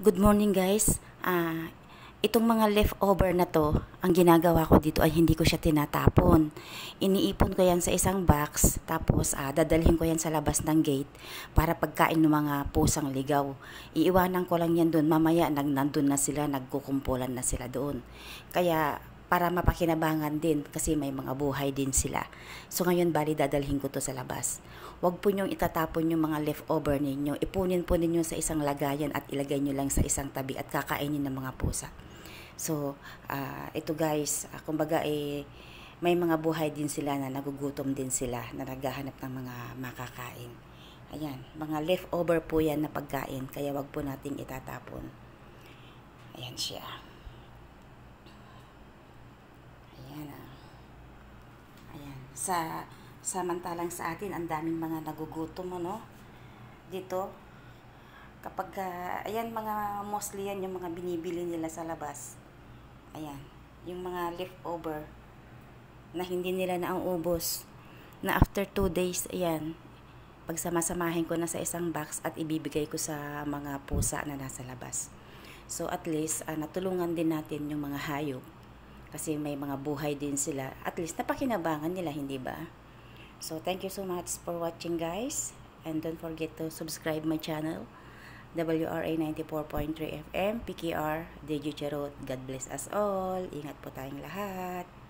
Good morning guys. Uh, itong mga leftover na to, ang ginagawa ko dito ay hindi ko siya tinatapon. Iniipon ko yan sa isang box, tapos uh, dadalhin ko yan sa labas ng gate para pagkain ng mga pusang ligaw. Iiwanan ko lang yan doon, mamaya nag, na sila, nagkukumpulan na sila doon. Kaya para mapakinabangan din kasi may mga buhay din sila. So ngayon bali dadalhin ko to sa labas. Huwag po niyong itatapon yung mga leftover ninyo. Ipunin po ninyo sa isang lagayan at ilagay niyo lang sa isang tabi at kakainin ng mga pusa. So uh, ito guys, uh, kumbaga eh may mga buhay din sila na nagugutom din sila na naghahanap ng mga makakain. Ayan, mga leftover po yan na pagkain, kaya wag po nating itatapon. Ayan siya. Ayan ah. Ayan. Sa, samantalang sa atin, ang daming mga nagugutom, ano? Dito. Kapag, uh, ayan, mga mostly yan yung mga binibili nila sa labas. Ayan. Yung mga leftover na hindi nila na ang ubos. Na after 2 days, ayan, pagsamasamahin ko na sa isang box at ibibigay ko sa mga pusa na nasa labas. So at least, uh, natulungan din natin yung mga hayop kasi may mga buhay din sila. At least napakinabangan nila, hindi ba? So, thank you so much for watching guys. And don't forget to subscribe my channel. WRA 94.3 FM, PKR, DJ Charot. God bless us all. Ingat po tayong lahat.